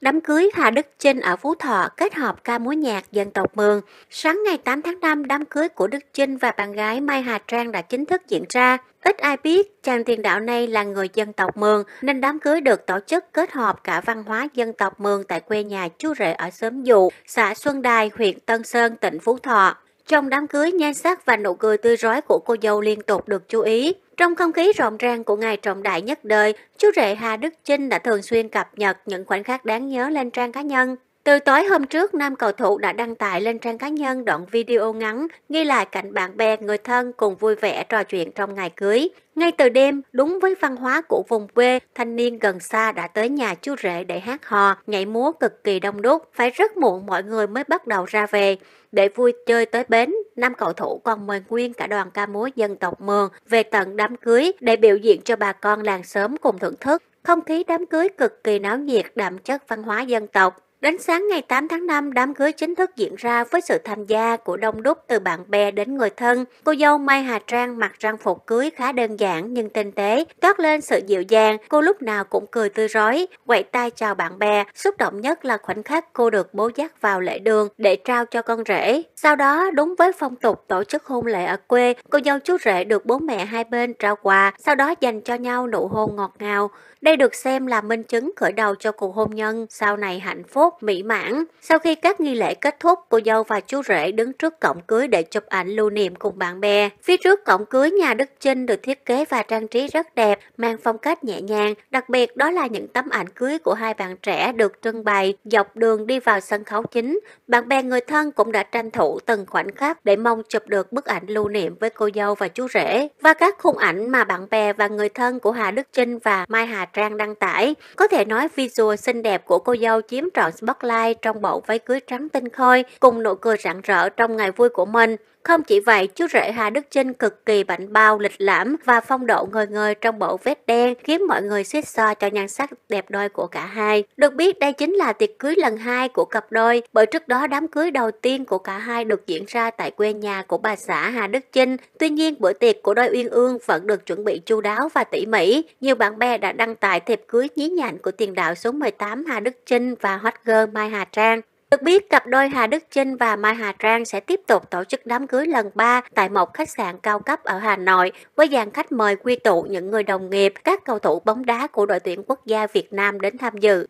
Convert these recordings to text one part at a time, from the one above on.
Đám cưới Hà Đức Trinh ở Phú Thọ kết hợp ca múa nhạc dân tộc Mường. Sáng ngày 8 tháng 5, đám cưới của Đức Trinh và bạn gái Mai Hà Trang đã chính thức diễn ra. Ít ai biết, chàng tiền đạo này là người dân tộc Mường, nên đám cưới được tổ chức kết hợp cả văn hóa dân tộc Mường tại quê nhà chú rể ở xóm Dụ, xã Xuân Đài, huyện Tân Sơn, tỉnh Phú Thọ. Trong đám cưới, nhan sắc và nụ cười tươi rói của cô dâu liên tục được chú ý. Trong không khí rộn ràng của ngày trọng đại nhất đời, chú rể Hà Đức Trinh đã thường xuyên cập nhật những khoảnh khắc đáng nhớ lên trang cá nhân. Từ tối hôm trước, nam cầu thủ đã đăng tải lên trang cá nhân đoạn video ngắn ghi lại cảnh bạn bè, người thân cùng vui vẻ trò chuyện trong ngày cưới. Ngay từ đêm, đúng với văn hóa của vùng quê, thanh niên gần xa đã tới nhà chú rể để hát hò, nhảy múa cực kỳ đông đúc, phải rất muộn mọi người mới bắt đầu ra về. Để vui chơi tới bến, nam cầu thủ còn mời nguyên cả đoàn ca múa dân tộc Mường về tận đám cưới để biểu diễn cho bà con làng sớm cùng thưởng thức. Không khí đám cưới cực kỳ náo nhiệt đậm chất văn hóa dân tộc. Đến sáng ngày 8 tháng 5, đám cưới chính thức diễn ra với sự tham gia của đông đúc từ bạn bè đến người thân. Cô dâu Mai Hà Trang mặc trang phục cưới khá đơn giản nhưng tinh tế, toát lên sự dịu dàng, cô lúc nào cũng cười tươi rói, quậy tay chào bạn bè. Xúc động nhất là khoảnh khắc cô được bố dắt vào lễ đường để trao cho con rể. Sau đó, đúng với phong tục tổ chức hôn lễ ở quê, cô dâu chú rể được bố mẹ hai bên trao quà, sau đó dành cho nhau nụ hôn ngọt ngào. Đây được xem là minh chứng khởi đầu cho cuộc hôn nhân sau này hạnh phúc, mỹ mãn. Sau khi các nghi lễ kết thúc, cô dâu và chú rể đứng trước cổng cưới để chụp ảnh lưu niệm cùng bạn bè. Phía trước cổng cưới nhà Đức Trinh được thiết kế và trang trí rất đẹp, mang phong cách nhẹ nhàng. Đặc biệt đó là những tấm ảnh cưới của hai bạn trẻ được trưng bày dọc đường đi vào sân khấu chính. Bạn bè người thân cũng đã tranh thủ từng khoảnh khắc để mong chụp được bức ảnh lưu niệm với cô dâu và chú rể. Và các khung ảnh mà bạn bè và người thân của Hà Đức Trinh và Mai Hà Trang đăng tải, có thể nói visual xinh đẹp của cô dâu chiếm trọn spotlight trong bộ váy cưới trắng tinh khôi cùng nụ cười rạng rỡ trong ngày vui của mình. Không chỉ vậy, chú rể Hà Đức Trinh cực kỳ bảnh bao, lịch lãm và phong độ ngời ngời trong bộ vest đen khiến mọi người suýt so cho nhan sắc đẹp đôi của cả hai. Được biết đây chính là tiệc cưới lần hai của cặp đôi, bởi trước đó đám cưới đầu tiên của cả hai được diễn ra tại quê nhà của bà xã Hà Đức Trinh. Tuy nhiên, bữa tiệc của đôi Uyên Ương vẫn được chuẩn bị chu đáo và tỉ mỉ. Nhiều bạn bè đã đăng tải thiệp cưới nhí nhảnh của tiền đạo số 18 Hà Đức Trinh và hot girl Mai Hà Trang. Được biết, cặp đôi Hà Đức Trinh và Mai Hà Trang sẽ tiếp tục tổ chức đám cưới lần 3 tại một khách sạn cao cấp ở Hà Nội với dàn khách mời quy tụ những người đồng nghiệp, các cầu thủ bóng đá của đội tuyển quốc gia Việt Nam đến tham dự.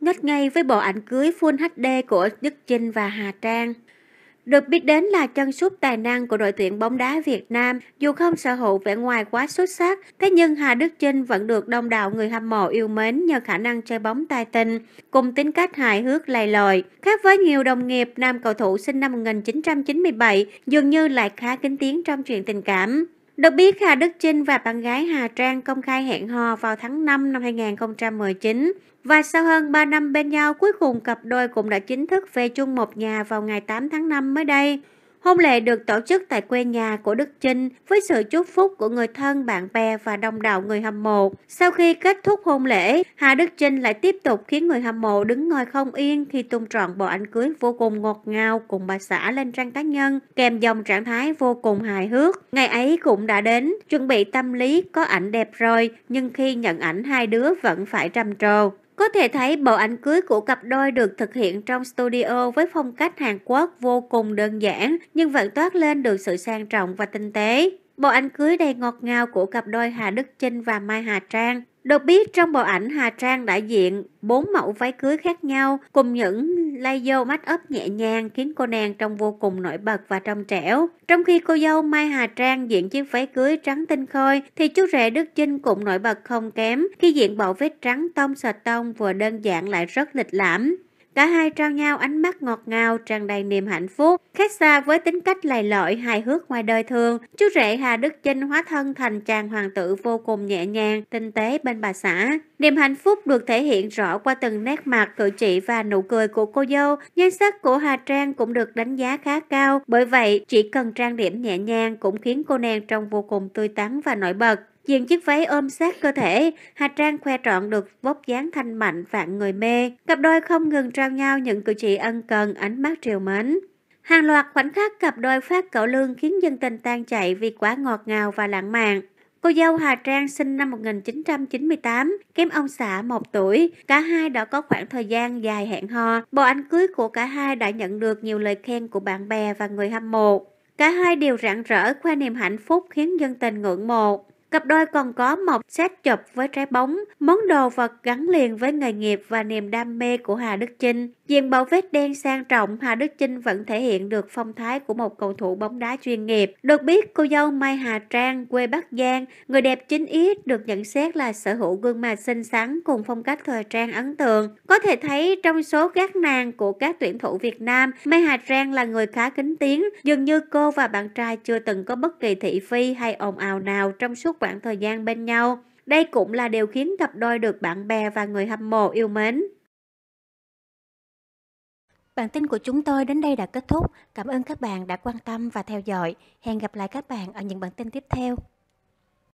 Ngất ngay với bộ ảnh cưới Full HD của Đức Trinh và Hà Trang. Được biết đến là chân sút tài năng của đội tuyển bóng đá Việt Nam, dù không sở hữu vẻ ngoài quá xuất sắc, thế nhưng Hà Đức Chinh vẫn được đông đảo người hâm mộ yêu mến nhờ khả năng chơi bóng tài tình, cùng tính cách hài hước lầy lội. Khác với nhiều đồng nghiệp, nam cầu thủ sinh năm 1997 dường như lại khá kín tiếng trong chuyện tình cảm. Được biết, Hà Đức Trinh và bạn gái Hà Trang công khai hẹn hò vào tháng 5 năm 2019. Và sau hơn 3 năm bên nhau, cuối cùng cặp đôi cũng đã chính thức về chung một nhà vào ngày 8 tháng 5 mới đây. Hôn lễ được tổ chức tại quê nhà của Đức Trinh với sự chúc phúc của người thân, bạn bè và đông đảo người hâm mộ. Sau khi kết thúc hôn lễ, Hà Đức Trinh lại tiếp tục khiến người hâm mộ đứng ngồi không yên khi tung trọn bộ ảnh cưới vô cùng ngọt ngào cùng bà xã lên trang cá nhân, kèm dòng trạng thái vô cùng hài hước. Ngày ấy cũng đã đến, chuẩn bị tâm lý có ảnh đẹp rồi, nhưng khi nhận ảnh hai đứa vẫn phải trầm trồ. Có thể thấy bộ ảnh cưới của cặp đôi được thực hiện trong studio với phong cách Hàn Quốc vô cùng đơn giản nhưng vẫn toát lên được sự sang trọng và tinh tế. Bộ ảnh cưới đầy ngọt ngào của cặp đôi Hà Đức Chinh và Mai Hà Trang. Được biết trong bộ ảnh Hà Trang đã diện bốn mẫu váy cưới khác nhau cùng những lay dâu mắt ấp nhẹ nhàng khiến cô nàng trông vô cùng nổi bật và trong trẻo. Trong khi cô dâu Mai Hà Trang diện chiếc váy cưới trắng tinh khôi thì chú rể Đức Chinh cũng nổi bật không kém khi diện bộ vest trắng tông sờ tông vừa đơn giản lại rất lịch lãm. Cả hai trao nhau ánh mắt ngọt ngào, tràn đầy niềm hạnh phúc. Khác xa với tính cách lầy lội, hài hước ngoài đời thường, chú rể Hà Đức Chinh hóa thân thành chàng hoàng tử vô cùng nhẹ nhàng, tinh tế bên bà xã. Niềm hạnh phúc được thể hiện rõ qua từng nét mặt, cử chỉ và nụ cười của cô dâu. Nhan sắc của Hà Trang cũng được đánh giá khá cao, bởi vậy chỉ cần trang điểm nhẹ nhàng cũng khiến cô nàng trông vô cùng tươi tắn và nổi bật diện chiếc váy ôm sát cơ thể, Hà Trang khoe trọn được vóc dáng thanh mạnh vạn người mê. Cặp đôi không ngừng trao nhau những cử chỉ ân cần, ánh mắt triều mến. Hàng loạt khoảnh khắc cặp đôi phát cậu lương khiến dân tình tan chạy vì quá ngọt ngào và lãng mạn. Cô dâu Hà Trang sinh năm 1998, kém ông xã 1 tuổi. Cả hai đã có khoảng thời gian dài hẹn hò. Bộ ảnh cưới của cả hai đã nhận được nhiều lời khen của bạn bè và người hâm mộ. Cả hai đều rạng rỡ khoe niềm hạnh phúc khiến dân tình ngưỡng mộ. Cặp đôi còn có một xét chụp với trái bóng, món đồ vật gắn liền với nghề nghiệp và niềm đam mê của Hà Đức Chinh. Diện bảo vết đen sang trọng, Hà Đức Chinh vẫn thể hiện được phong thái của một cầu thủ bóng đá chuyên nghiệp. Được biết, cô dâu Mai Hà Trang, quê Bắc Giang, người đẹp chính ít được nhận xét là sở hữu gương mặt xinh xắn cùng phong cách thời trang ấn tượng. Có thể thấy trong số các nàng của các tuyển thủ Việt Nam, Mai Hà Trang là người khá kính tiếng, dường như cô và bạn trai chưa từng có bất kỳ thị phi hay ồn ào nào trong suốt quãng thời gian bên nhau. Đây cũng là điều khiến cặp đôi được bạn bè và người hâm mộ yêu mến. Bản tin của chúng tôi đến đây đã kết thúc. Cảm ơn các bạn đã quan tâm và theo dõi. Hẹn gặp lại các bạn ở những bản tin tiếp theo.